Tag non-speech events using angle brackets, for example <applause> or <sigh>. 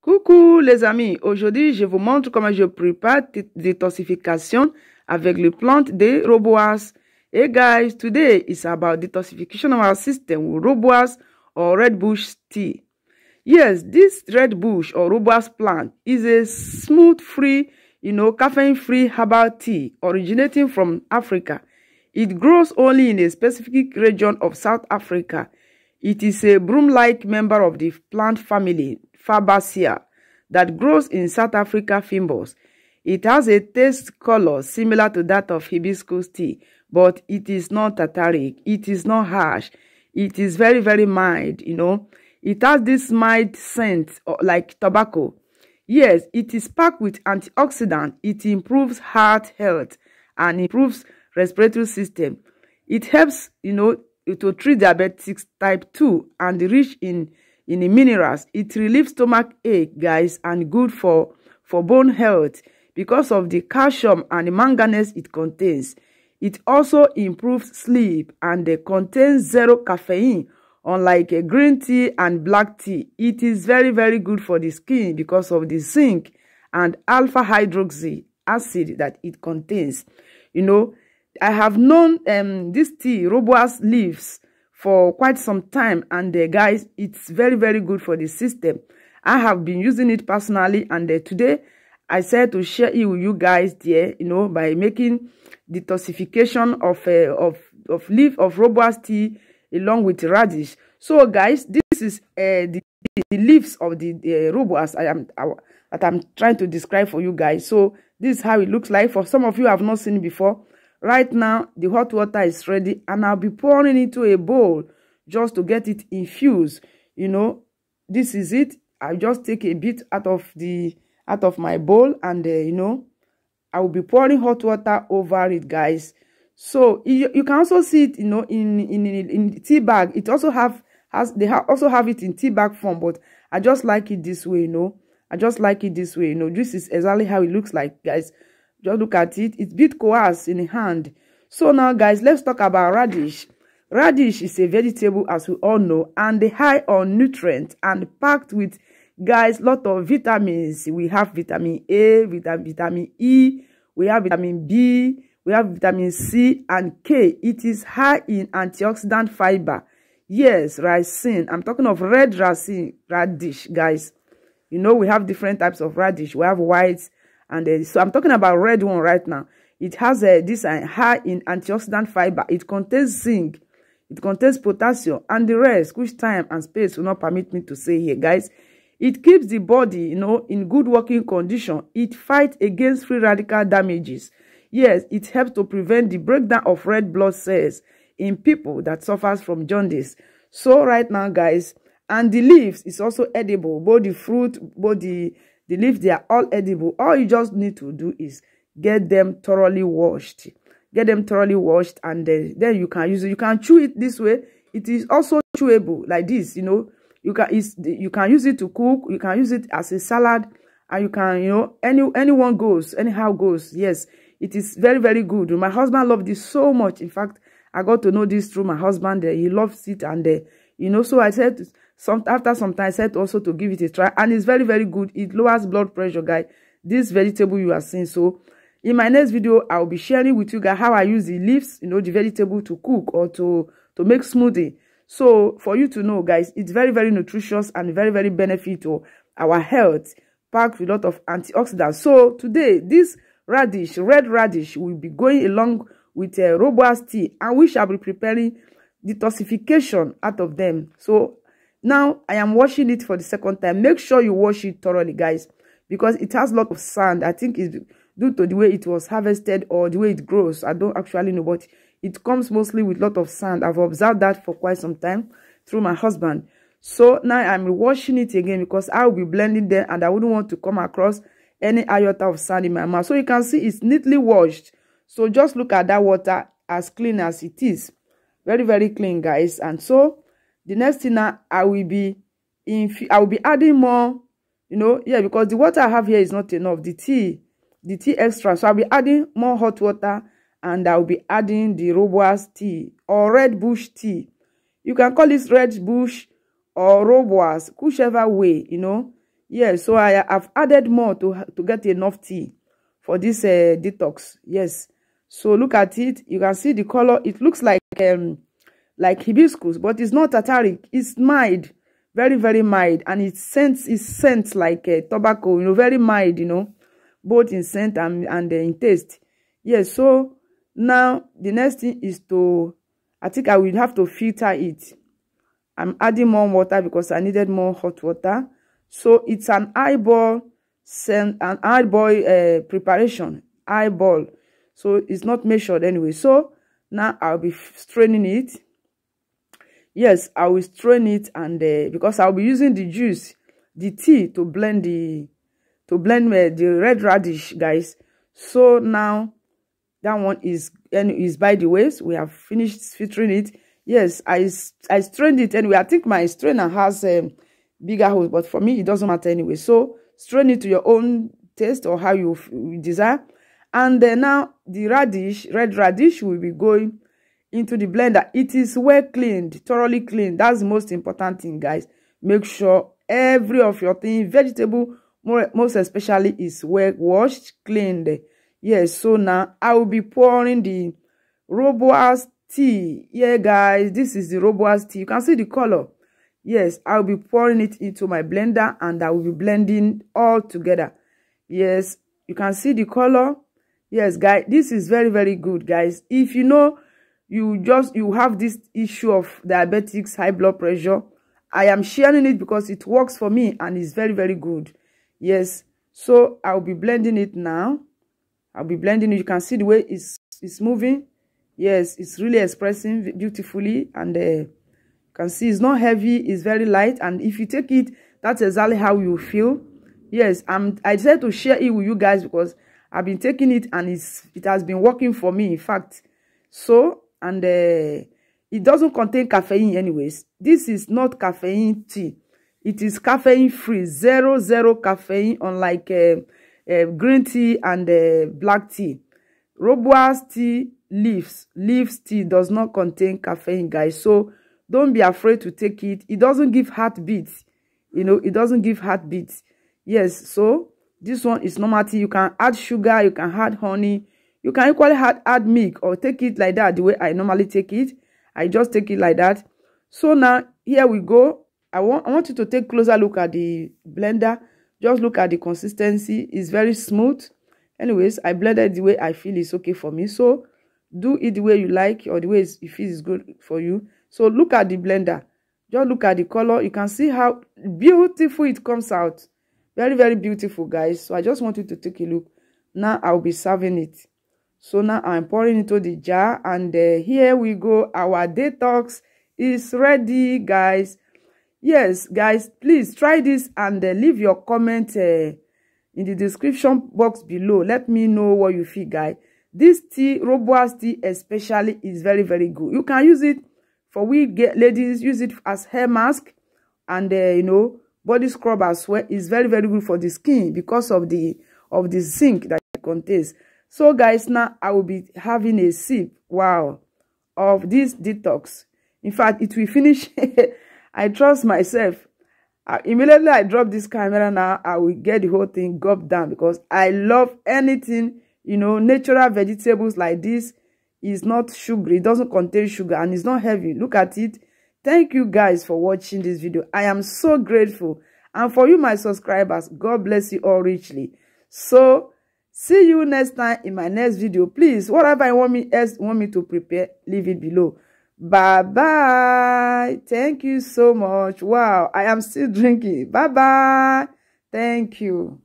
Coucou les amis, aujourd'hui je vous montre comment je prépare détoxification avec les plantes de roboas. Hey guys, today is about detoxification of our system with roboas or red bush tea. Yes, this red bush or roboas plant is a smooth free, you know, caffeine free herbal tea originating from Africa. It grows only in a specific region of South Africa. It is a broom-like member of the plant family fabaceae that grows in South Africa Fimbles. It has a taste color similar to that of hibiscus tea, but it is not tartaric. It is not harsh. It is very, very mild, you know. It has this mild scent uh, like tobacco. Yes, it is packed with antioxidant. It improves heart health and improves respiratory system. It helps, you know, to treat diabetes type 2 and rich in in the minerals. It relieves stomach ache, guys, and good for, for bone health because of the calcium and the manganese it contains. It also improves sleep and uh, contains zero caffeine, unlike uh, green tea and black tea. It is very, very good for the skin because of the zinc and alpha hydroxy acid that it contains. You know, I have known um, this tea, Roboas leaves, for quite some time and uh, guys it's very very good for the system i have been using it personally and uh, today i said to share it with you guys there you know by making detoxification of uh, of of leaf of robust tea along with radish so guys this is uh, the, the leaves of the, the uh, robust i am I, that i'm trying to describe for you guys so this is how it looks like for some of you have not seen before Right now, the hot water is ready and I'll be pouring into a bowl just to get it infused. You know, this is it. I'll just take a bit out of the out of my bowl and uh, you know, I will be pouring hot water over it, guys. So you, you can also see it, you know, in in in, in tea bag. It also have has they ha also have it in tea bag form, but I just like it this way, you know. I just like it this way, you know. This is exactly how it looks like, guys. Just look at it. It's bit coarse in the hand. So now, guys, let's talk about radish. Radish is a vegetable, as we all know, and high on nutrients and packed with, guys, lot of vitamins. We have vitamin A, vitamin, vitamin E, we have vitamin B, we have vitamin C and K. It is high in antioxidant fiber. Yes, ricin. I'm talking of red ricin, radish, guys. You know, we have different types of radish. We have white, and uh, so i'm talking about red one right now it has uh, this uh, high in antioxidant fiber it contains zinc it contains potassium and the rest which time and space will not permit me to say here guys it keeps the body you know in good working condition it fights against free radical damages yes it helps to prevent the breakdown of red blood cells in people that suffers from jaundice so right now guys and the leaves is also edible both the fruit both the The leaves, they are all edible. All you just need to do is get them thoroughly washed. Get them thoroughly washed and then, then you can use it. You can chew it this way. It is also chewable like this, you know. You can, it's, you can use it to cook. You can use it as a salad. And you can, you know, any anyone goes, anyhow goes. Yes, it is very, very good. My husband loved this so much. In fact, I got to know this through my husband. He loves it and, uh, you know, so I said some after some time I said also to give it a try and it's very very good it lowers blood pressure guys this vegetable you are seeing so in my next video i'll be sharing with you guys how i use the leaves you know the vegetable to cook or to to make smoothie so for you to know guys it's very very nutritious and very very beneficial to our health packed with a lot of antioxidants so today this radish red radish will be going along with a uh, robust tea and we shall be preparing detoxification out of them so Now, I am washing it for the second time. Make sure you wash it thoroughly, guys, because it has a lot of sand. I think it's due to the way it was harvested or the way it grows. I don't actually know, but it comes mostly with a lot of sand. I've observed that for quite some time through my husband. So now I'm washing it again because I will be blending them and I wouldn't want to come across any iota of sand in my mouth. So you can see it's neatly washed. So just look at that water as clean as it is. Very, very clean, guys. And so the next thing now I will be inf I will be adding more you know yeah because the water I have here is not enough the tea the tea extra so I'll be adding more hot water and I'll be adding the roboas tea or red bush tea you can call this red bush or roboas whichever way you know yeah so I have added more to to get enough tea for this uh, detox yes so look at it you can see the color it looks like um like hibiscus, but it's not tartaric. It's mild, very, very mild. And it scents, it scents like uh, tobacco, you know, very mild, you know, both in scent and, and uh, in taste. Yes, yeah, so now the next thing is to, I think I will have to filter it. I'm adding more water because I needed more hot water. So it's an eyeball scent, an eyeball uh, preparation, eyeball. So it's not measured anyway. So now I'll be straining it yes i will strain it and uh, because I'll be using the juice the tea to blend the to blend uh, the red radish guys so now that one is and is by the ways we have finished filtering it yes i i strained it anyway i think my strainer has um, bigger holes but for me it doesn't matter anyway so strain it to your own taste or how you, you desire and then now the radish red radish will be going into the blender it is well cleaned thoroughly cleaned that's the most important thing guys make sure every of your thing vegetable more, most especially is well washed cleaned yes so now i will be pouring the robust tea yeah guys this is the robust tea you can see the color yes i will be pouring it into my blender and i will be blending all together yes you can see the color yes guys this is very very good guys if you know you just you have this issue of diabetics high blood pressure i am sharing it because it works for me and it's very very good yes so i'll be blending it now i'll be blending it you can see the way it's it's moving yes it's really expressing beautifully and uh, you can see it's not heavy it's very light and if you take it that's exactly how you feel yes i'm i decided to share it with you guys because i've been taking it and it's it has been working for me in fact so and uh, it doesn't contain caffeine anyways. This is not caffeine tea. It is caffeine free, zero, zero caffeine, unlike uh, uh, green tea and uh, black tea. Robust tea leaves, leaves tea does not contain caffeine, guys. So don't be afraid to take it. It doesn't give heartbeats. You know, it doesn't give heartbeats. Yes, so this one is normal tea. You can add sugar, you can add honey, You can equally add, add milk or take it like that, the way I normally take it. I just take it like that. So now, here we go. I want, I want you to take closer look at the blender. Just look at the consistency. It's very smooth. Anyways, I blended the way I feel is okay for me. So, do it the way you like or the way it feels is good for you. So, look at the blender. Just look at the color. You can see how beautiful it comes out. Very, very beautiful, guys. So, I just want you to take a look. Now, I'll be serving it. So now I'm pouring into the jar and uh, here we go. Our detox is ready, guys. Yes, guys, please try this and uh, leave your comment uh, in the description box below. Let me know what you feel, guys. This tea, Roboas tea especially, is very, very good. You can use it for we ladies, use it as hair mask and, uh, you know, body scrub as well. It's very, very good for the skin because of the of the zinc that it contains. So guys, now I will be having a sip, wow, of this detox. In fact, it will finish. <laughs> I trust myself. I, immediately I drop this camera now, I will get the whole thing gulped down because I love anything, you know, natural vegetables like this is not sugary. It doesn't contain sugar and it's not heavy. Look at it. Thank you guys for watching this video. I am so grateful. And for you, my subscribers, God bless you all richly. So, see you next time in my next video please whatever you want me else want me to prepare leave it below bye bye thank you so much wow i am still drinking bye bye thank you